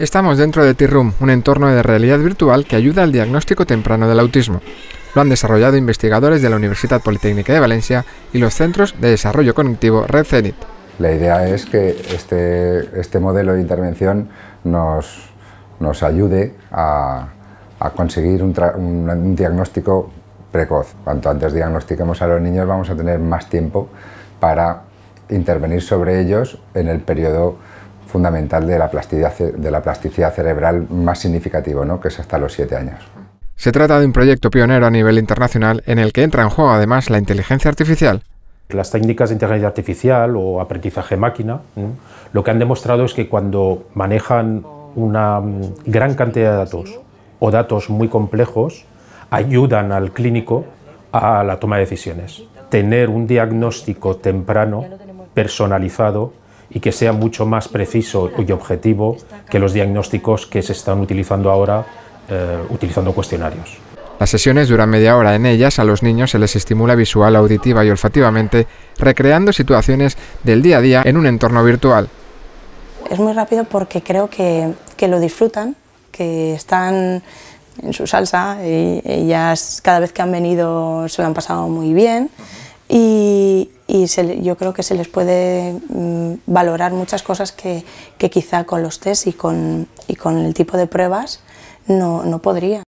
Estamos dentro de T-Room, un entorno de realidad virtual que ayuda al diagnóstico temprano del autismo. Lo han desarrollado investigadores de la Universidad Politécnica de Valencia y los Centros de Desarrollo Cognitivo Red La idea es que este, este modelo de intervención nos, nos ayude a, conseguir un diagnóstico precoz. Cuanto antes diagnostiquemos a los niños vamos a tener más tiempo para intervenir sobre ellos en el periodo fundamental de la plasticidad, cerebral más significativo, que es hasta los siete años. Se trata de un proyecto pionero a nivel internacional en el que entra en juego además la inteligencia artificial. Las técnicas de inteligencia artificial o aprendizaje máquina lo que han demostrado es que cuando manejan una mm, gran cantidad de datos o datos muy complejos, ayudan al clínico a la toma de decisiones. Tener un diagnóstico temprano, personalizado, y que sea mucho más preciso y objetivo que los diagnósticos que se están utilizando ahora eh, utilizando cuestionarios. Las sesiones duran media hora. En ellas a los niños se les estimula visual, auditiva y olfativamente, recreando situaciones del día a día en un entorno virtual. Es muy rápido porque creo que, lo disfrutan, que están en su salsa. Y ellas cada vez que han venido se lo han pasado muy bien. Y, y yo creo que se les puede mm, valorar muchas cosas que, que, quizá con los test y con, y con el tipo de pruebas no, no podría.